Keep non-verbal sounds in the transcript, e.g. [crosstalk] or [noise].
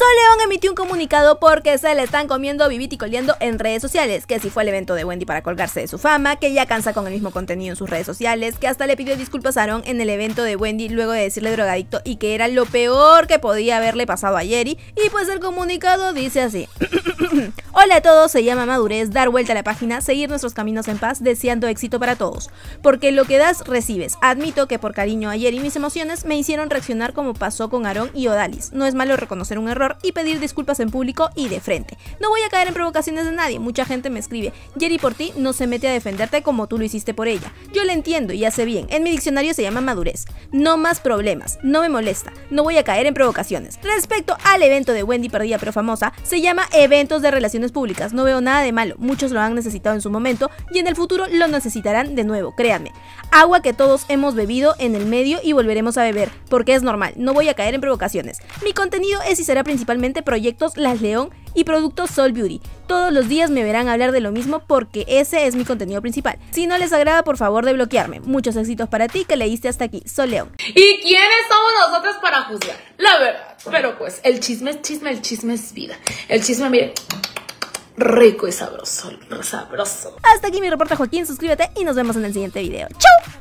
Soleón emitió un comunicado porque se le están comiendo vivit y coleando en redes sociales, que si fue el evento de Wendy para colgarse de su fama, que ya cansa con el mismo contenido en sus redes sociales, que hasta le pidió disculpas a Aaron en el evento de Wendy luego de decirle drogadicto y que era lo peor que podía haberle pasado a Jerry, y pues el comunicado dice así. [coughs] Hola a todos, se llama Madurez, dar vuelta a la página, seguir nuestros caminos en paz, deseando éxito para todos. Porque lo que das, recibes. Admito que por cariño a Jerry mis emociones me hicieron reaccionar como pasó con Aaron y Odalis. No es malo reconocer un error y pedir disculpas en público y de frente. No voy a caer en provocaciones de nadie, mucha gente me escribe, Jerry por ti no se mete a defenderte como tú lo hiciste por ella. Yo la entiendo y hace bien, en mi diccionario se llama madurez. No más problemas, no me molesta, no voy a caer en provocaciones. Respecto al evento de Wendy perdida pero famosa, se llama eventos de relaciones públicas, no veo nada de malo, muchos lo han necesitado en su momento y en el futuro lo necesitarán de nuevo, créanme. Agua que todos hemos bebido en el medio y volveremos a beber, porque es normal, no voy a caer en provocaciones. Mi contenido es y será principal principalmente proyectos Las León y productos Soul Beauty. Todos los días me verán hablar de lo mismo porque ese es mi contenido principal. Si no les agrada, por favor, de bloquearme. Muchos éxitos para ti que leíste hasta aquí. Soy León. ¿Y quiénes somos nosotros para juzgar? La verdad. Pero pues, el chisme es chisme, el chisme es vida. El chisme, mire rico y sabroso, sabroso. Hasta aquí mi reporte, Joaquín. Suscríbete y nos vemos en el siguiente video. ¡Chau!